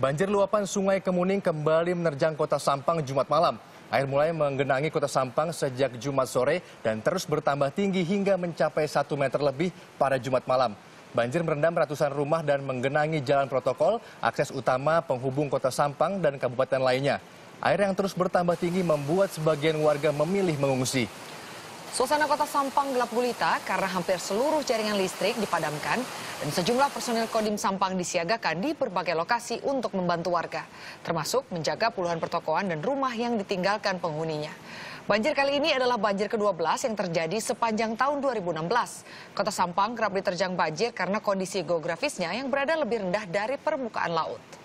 Banjir luapan Sungai Kemuning kembali menerjang kota Sampang Jumat malam. Air mulai menggenangi kota Sampang sejak Jumat sore dan terus bertambah tinggi hingga mencapai 1 meter lebih pada Jumat malam. Banjir merendam ratusan rumah dan menggenangi jalan protokol, akses utama penghubung kota Sampang dan kabupaten lainnya. Air yang terus bertambah tinggi membuat sebagian warga memilih mengungsi. Suasana kota Sampang gelap gulita karena hampir seluruh jaringan listrik dipadamkan dan sejumlah personil Kodim Sampang disiagakan di berbagai lokasi untuk membantu warga, termasuk menjaga puluhan pertokoan dan rumah yang ditinggalkan penghuninya. Banjir kali ini adalah banjir ke-12 yang terjadi sepanjang tahun 2016. Kota Sampang kerap diterjang banjir karena kondisi geografisnya yang berada lebih rendah dari permukaan laut.